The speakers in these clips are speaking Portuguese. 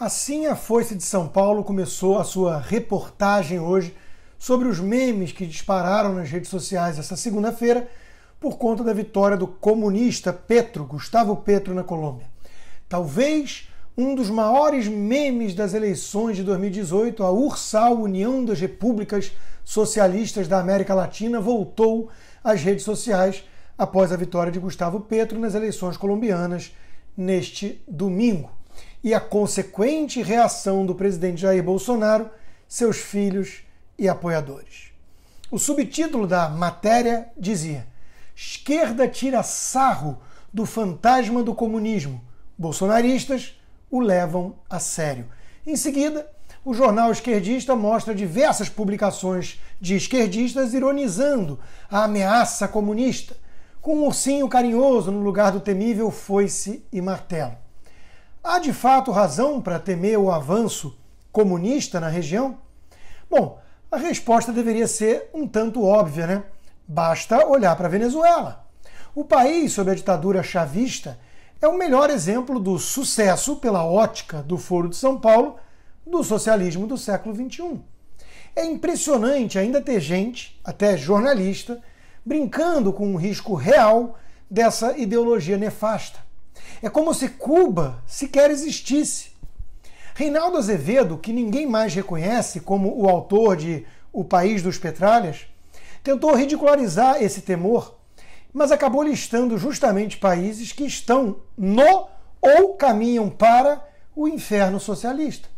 Assim a Foice de São Paulo começou a sua reportagem hoje sobre os memes que dispararam nas redes sociais essa segunda-feira por conta da vitória do comunista Petro, Gustavo Petro, na Colômbia. Talvez um dos maiores memes das eleições de 2018, a Ursal União das Repúblicas Socialistas da América Latina, voltou às redes sociais após a vitória de Gustavo Petro nas eleições colombianas neste domingo e a consequente reação do presidente Jair Bolsonaro, seus filhos e apoiadores. O subtítulo da matéria dizia: Esquerda tira sarro do fantasma do comunismo. Bolsonaristas o levam a sério. Em seguida, o jornal esquerdista mostra diversas publicações de esquerdistas ironizando a ameaça comunista, com um ursinho carinhoso no lugar do temível foice e martelo. Há de fato razão para temer o avanço comunista na região? Bom, a resposta deveria ser um tanto óbvia, né? Basta olhar para a Venezuela. O país sob a ditadura chavista é o melhor exemplo do sucesso, pela ótica do Foro de São Paulo, do socialismo do século XXI. É impressionante ainda ter gente, até jornalista, brincando com o risco real dessa ideologia nefasta. É como se Cuba sequer existisse. Reinaldo Azevedo, que ninguém mais reconhece como o autor de O País dos Petralhas, tentou ridicularizar esse temor, mas acabou listando justamente países que estão no ou caminham para o inferno socialista.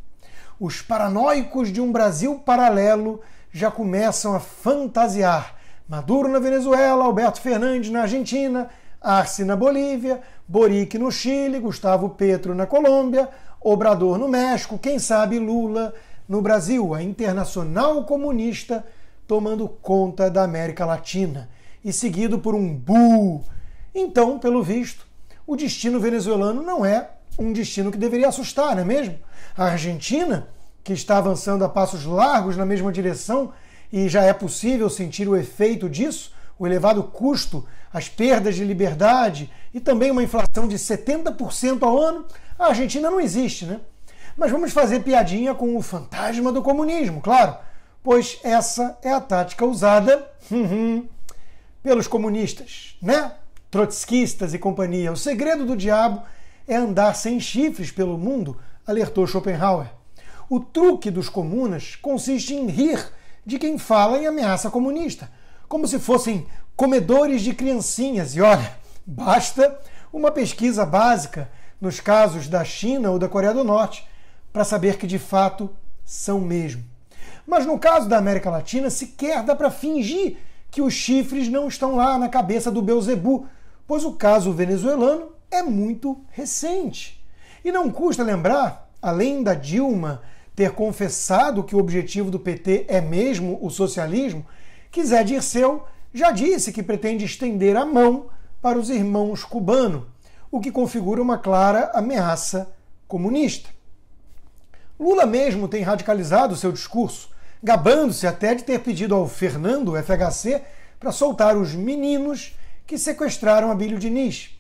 Os paranoicos de um Brasil paralelo já começam a fantasiar Maduro na Venezuela, Alberto Fernandes na Argentina, Arce na Bolívia, Boric no Chile, Gustavo Petro na Colômbia, Obrador no México, quem sabe Lula no Brasil, a internacional comunista tomando conta da América Latina e seguido por um bu. Então, pelo visto, o destino venezuelano não é um destino que deveria assustar, não é mesmo? A Argentina, que está avançando a passos largos na mesma direção e já é possível sentir o efeito disso, o elevado custo as perdas de liberdade e também uma inflação de 70% ao ano, a Argentina não existe, né? Mas vamos fazer piadinha com o fantasma do comunismo, claro, pois essa é a tática usada uhum, pelos comunistas, né? Trotskistas e companhia. O segredo do diabo é andar sem chifres pelo mundo, alertou Schopenhauer. O truque dos comunas consiste em rir de quem fala em ameaça comunista como se fossem comedores de criancinhas. E olha, basta uma pesquisa básica nos casos da China ou da Coreia do Norte para saber que de fato são mesmo. Mas no caso da América Latina, sequer dá para fingir que os chifres não estão lá na cabeça do Beuzebu, pois o caso venezuelano é muito recente. E não custa lembrar, além da Dilma ter confessado que o objetivo do PT é mesmo o socialismo, que Zé Dirceu já disse que pretende estender a mão para os irmãos cubanos, o que configura uma clara ameaça comunista. Lula mesmo tem radicalizado seu discurso, gabando-se até de ter pedido ao Fernando, FHC, para soltar os meninos que sequestraram Abílio Diniz.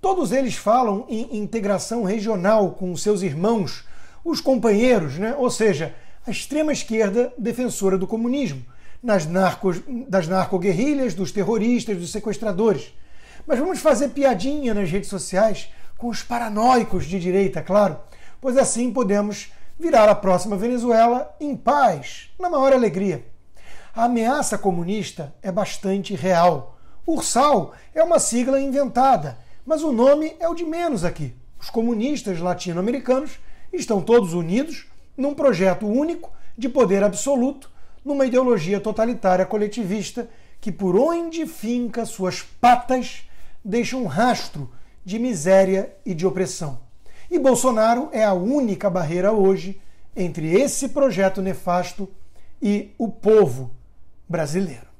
Todos eles falam em integração regional com seus irmãos, os companheiros, né? ou seja, a extrema esquerda defensora do comunismo, nas narcos, das narcoguerrilhas, dos terroristas, dos sequestradores. Mas vamos fazer piadinha nas redes sociais com os paranoicos de direita, claro, pois assim podemos virar a próxima Venezuela em paz, na maior alegria. A ameaça comunista é bastante real. Ursal é uma sigla inventada, mas o nome é o de menos aqui. Os comunistas latino-americanos estão todos unidos num projeto único de poder absoluto numa ideologia totalitária coletivista que, por onde finca suas patas, deixa um rastro de miséria e de opressão. E Bolsonaro é a única barreira hoje entre esse projeto nefasto e o povo brasileiro.